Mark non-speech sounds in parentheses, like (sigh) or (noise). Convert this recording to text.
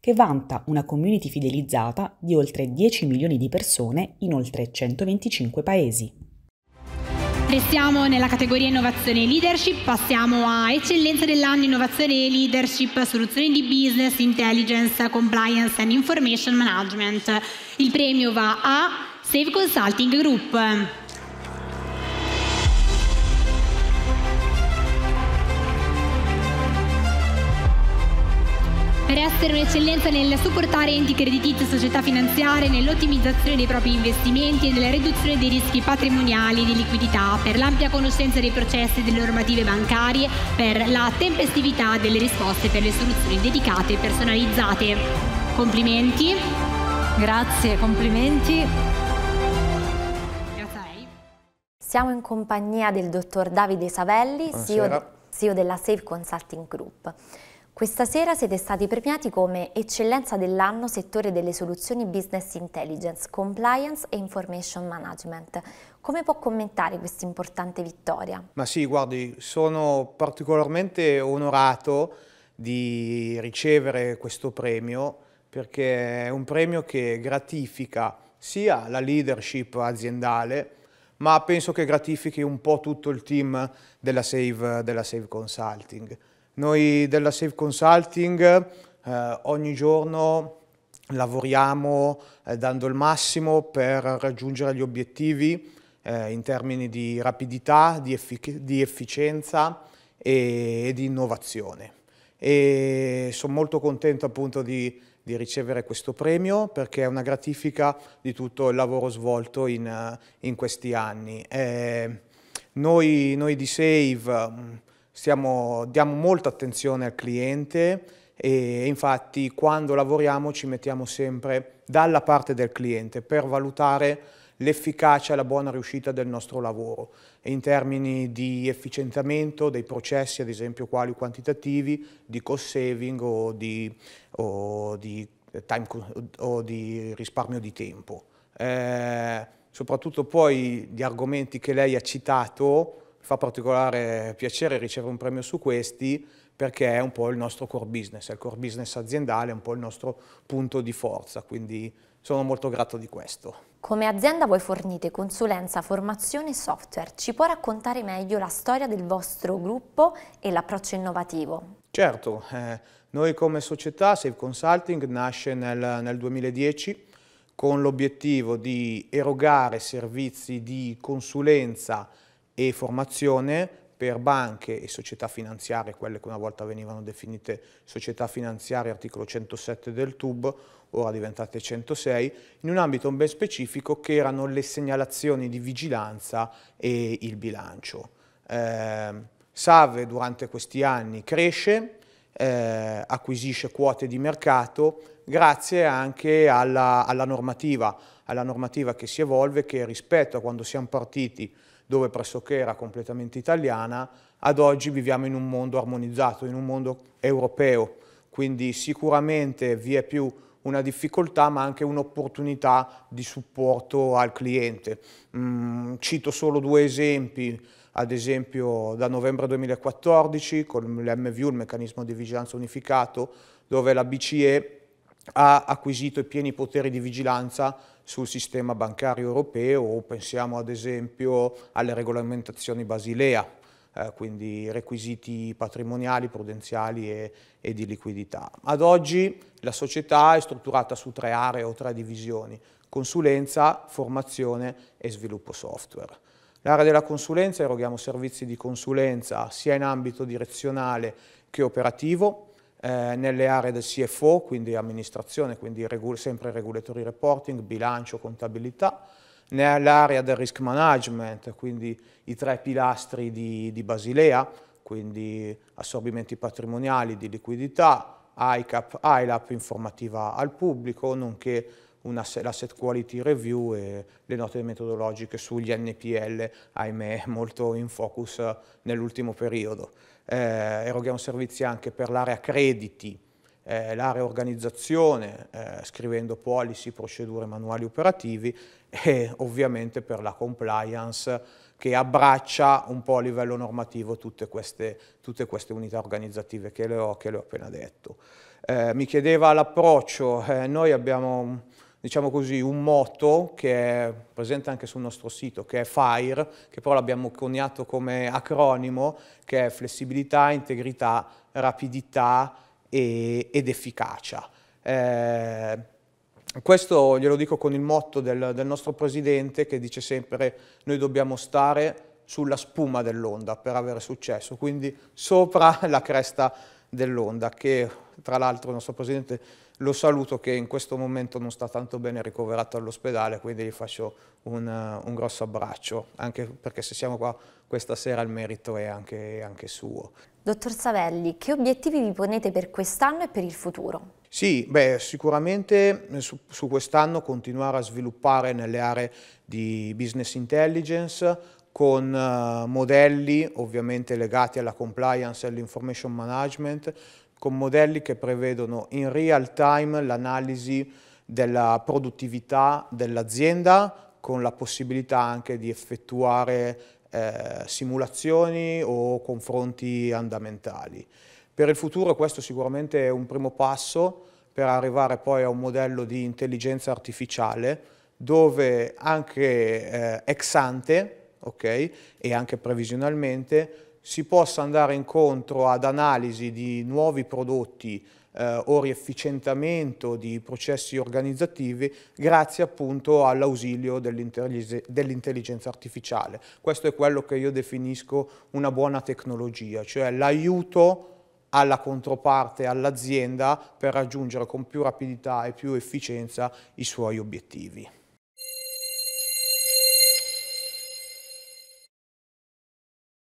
che vanta una community fidelizzata di oltre 10 milioni di persone in oltre 125 paesi. Restiamo nella categoria innovazione e leadership, passiamo a eccellenza dell'anno innovazione e leadership, soluzioni di business, intelligence, compliance and information management. Il premio va a Save Consulting Group. per essere un'eccellenza nel supportare enti creditizi e società finanziarie nell'ottimizzazione dei propri investimenti e nella riduzione dei rischi patrimoniali e di liquidità, per l'ampia conoscenza dei processi e delle normative bancarie, per la tempestività delle risposte per le soluzioni dedicate e personalizzate. Complimenti. Grazie, complimenti. Siamo in compagnia del dottor Davide Savelli, CEO, CEO, della Safe Consulting Group. Questa sera siete stati premiati come Eccellenza dell'anno settore delle soluzioni business intelligence, compliance e information management. Come può commentare questa importante vittoria? Ma sì, guardi, sono particolarmente onorato di ricevere questo premio perché è un premio che gratifica sia la leadership aziendale, ma penso che gratifichi un po' tutto il team della Save, della Save Consulting noi della Safe Consulting eh, ogni giorno lavoriamo eh, dando il massimo per raggiungere gli obiettivi eh, in termini di rapidità, di, effic di efficienza e, e, di innovazione. E sono molto contento appunto di, di, ricevere questo premio perché è una gratifica di tutto il lavoro svolto in, in questi anni. Eh, noi, noi, di Save siamo, diamo molta attenzione al cliente e infatti quando lavoriamo ci mettiamo sempre dalla parte del cliente per valutare l'efficacia e la buona riuscita del nostro lavoro in termini di efficientamento dei processi, ad esempio quali quantitativi, di cost saving o di, o di, time, o di risparmio di tempo. Eh, soprattutto poi gli argomenti che lei ha citato, fa particolare piacere ricevere un premio su questi perché è un po' il nostro core business, è il core business aziendale, è un po' il nostro punto di forza, quindi sono molto grato di questo. Come azienda voi fornite consulenza, formazione e software. Ci può raccontare meglio la storia del vostro gruppo e l'approccio innovativo? Certo, eh, noi come società Save Consulting nasce nel, nel 2010 con l'obiettivo di erogare servizi di consulenza e formazione per banche e società finanziarie, quelle che una volta venivano definite società finanziarie, articolo 107 del TUB, ora diventate 106, in un ambito ben specifico che erano le segnalazioni di vigilanza e il bilancio. Eh, Save durante questi anni cresce, eh, acquisisce quote di mercato grazie anche alla, alla, normativa, alla normativa che si evolve che rispetto a quando siamo partiti dove pressoché era completamente italiana, ad oggi viviamo in un mondo armonizzato, in un mondo europeo, quindi sicuramente vi è più una difficoltà ma anche un'opportunità di supporto al cliente. Mm, cito solo due esempi, ad esempio da novembre 2014 con l'MVU, il meccanismo di vigilanza unificato, dove la BCE ha acquisito i pieni poteri di vigilanza sul sistema bancario europeo o pensiamo ad esempio alle regolamentazioni basilea, eh, quindi requisiti patrimoniali, prudenziali e, e, di liquidità. Ad oggi la società è strutturata su tre aree o tre divisioni, consulenza, formazione e sviluppo software. L'area della consulenza eroghiamo servizi di consulenza sia in ambito direzionale che operativo, eh, nelle aree del CFO, quindi amministrazione, quindi regol sempre regulatory reporting, bilancio, contabilità, nell'area del risk management, quindi i tre pilastri di, di Basilea, quindi assorbimenti patrimoniali di liquidità, ICAP, ILAP, informativa al pubblico, nonché l'asset quality review e le note metodologiche sugli NPL, ahimè, (laughs) molto in focus nell'ultimo periodo. Eh, eroghiamo servizi anche per l'area crediti, eh, l'area organizzazione, eh, scrivendo policy, procedure, manuali operativi (laughs) e ovviamente per la compliance che abbraccia un po' a livello normativo tutte queste, tutte queste unità organizzative che le ho, che le ho appena detto. Eh, mi chiedeva l'approccio, eh, noi abbiamo diciamo così, un motto che è presente anche sul nostro sito, che è FIRE, che però l'abbiamo coniato come acronimo, che è flessibilità, integrità, rapidità e, ed efficacia. Eh, questo glielo dico con il motto del, del nostro presidente che dice sempre noi dobbiamo stare sulla spuma dell'onda per avere successo, quindi sopra (laughs) la cresta dell'onda, che tra l'altro il nostro presidente lo saluto che in questo momento non sta tanto bene ricoverato all'ospedale, quindi gli faccio un, un, grosso abbraccio, anche perché se siamo qua questa sera il merito è anche, anche suo. Dottor Savelli, che obiettivi vi ponete per quest'anno e per il futuro? Sì, beh, sicuramente eh, su, su quest'anno continuare a sviluppare nelle aree di business intelligence con uh, modelli ovviamente legati alla compliance e all'information management con modelli che prevedono in real time l'analisi della produttività dell'azienda con la possibilità anche di effettuare eh, simulazioni o confronti andamentali. Per il futuro questo sicuramente è un primo passo per arrivare poi a un modello di intelligenza artificiale dove anche eh, ex ante okay, e anche previsionalmente si possa andare incontro ad analisi di nuovi prodotti eh, o riefficientamento di processi organizzativi grazie appunto all'ausilio dell'intelligenza artificiale. Questo è quello che io definisco una buona tecnologia, cioè l'aiuto alla controparte, all'azienda per raggiungere con più rapidità e più efficienza i suoi obiettivi.